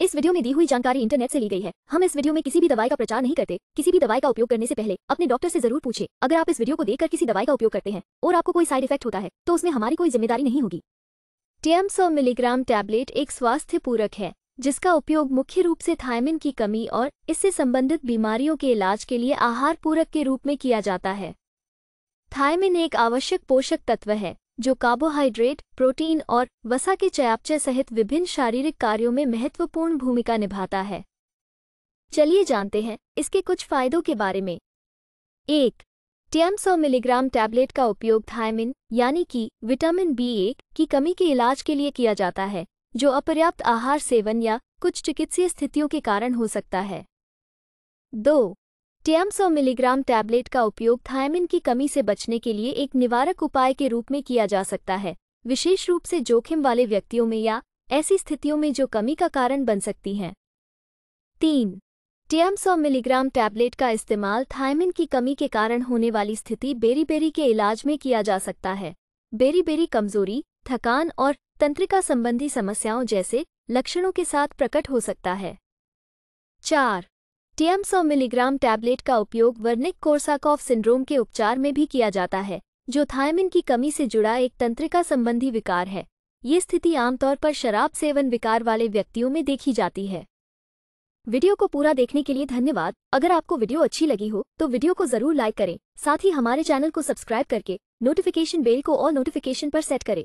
इस वीडियो में दी हुई जानकारी इंटरनेट से ली गई है हम इस वीडियो में किसी भी दवाई का प्रचार नहीं करते किसी भी दवाई का उपयोग करने से पहले अपने डॉक्टर से जरूर पूछे अगर आप इस वीडियो को देखकर किसी दवाई का उपयोग करते हैं और आपको कोई साइड इफेक्ट होता है तो उसमें हमारी कोई जिम्मेदारी नहीं होगी टेम सौ मिलीग्राम टैबलेट एक स्वास्थ्य पूरक है जिसका उपयोग मुख्य रूप से थायमिन की कमी और इससे संबंधित बीमारियों के इलाज के लिए आहार पूरक के रूप में किया जाता है थायमिन एक आवश्यक पोषक तत्व है जो कार्बोहाइड्रेट प्रोटीन और वसा के चयापचय सहित विभिन्न शारीरिक कार्यों में महत्वपूर्ण भूमिका निभाता है चलिए जानते हैं इसके कुछ फायदों के बारे में एक टीएम सौ मिलीग्राम टैबलेट का उपयोग थायमिन यानी कि विटामिन बी एक की कमी के इलाज के लिए किया जाता है जो अपर्याप्त आहार सेवन या कुछ चिकित्सीय स्थितियों के कारण हो सकता है दो टेम सौ मिलीग्राम टैबलेट का उपयोग थायमिन की कमी से बचने के लिए एक निवारक उपाय के रूप में किया जा सकता है विशेष रूप से जोखिम वाले व्यक्तियों में या ऐसी स्थितियों में जो कमी का कारण बन सकती हैं तीन टेम सौ मिलीग्राम टैबलेट का इस्तेमाल थायमिन की कमी के कारण होने वाली स्थिति बेरीबेरी के इलाज में किया जा सकता है बेरीबेरी कमजोरी थकान और तंत्रिका संबंधी समस्याओं जैसे लक्षणों के साथ प्रकट हो सकता है चार टीएम सौ मिलीग्राम टैबलेट का उपयोग वर्निक कोर्साकॉफ सिंड्रोम के उपचार में भी किया जाता है जो थायमिन की कमी से जुड़ा एक तंत्रिका संबंधी विकार है ये स्थिति आमतौर पर शराब सेवन विकार वाले व्यक्तियों में देखी जाती है वीडियो को पूरा देखने के लिए धन्यवाद अगर आपको वीडियो अच्छी लगी हो तो वीडियो को जरूर लाइक करें साथ ही हमारे चैनल को सब्सक्राइब करके नोटिफिकेशन बेल को और नोटिफिकेशन पर सेट करें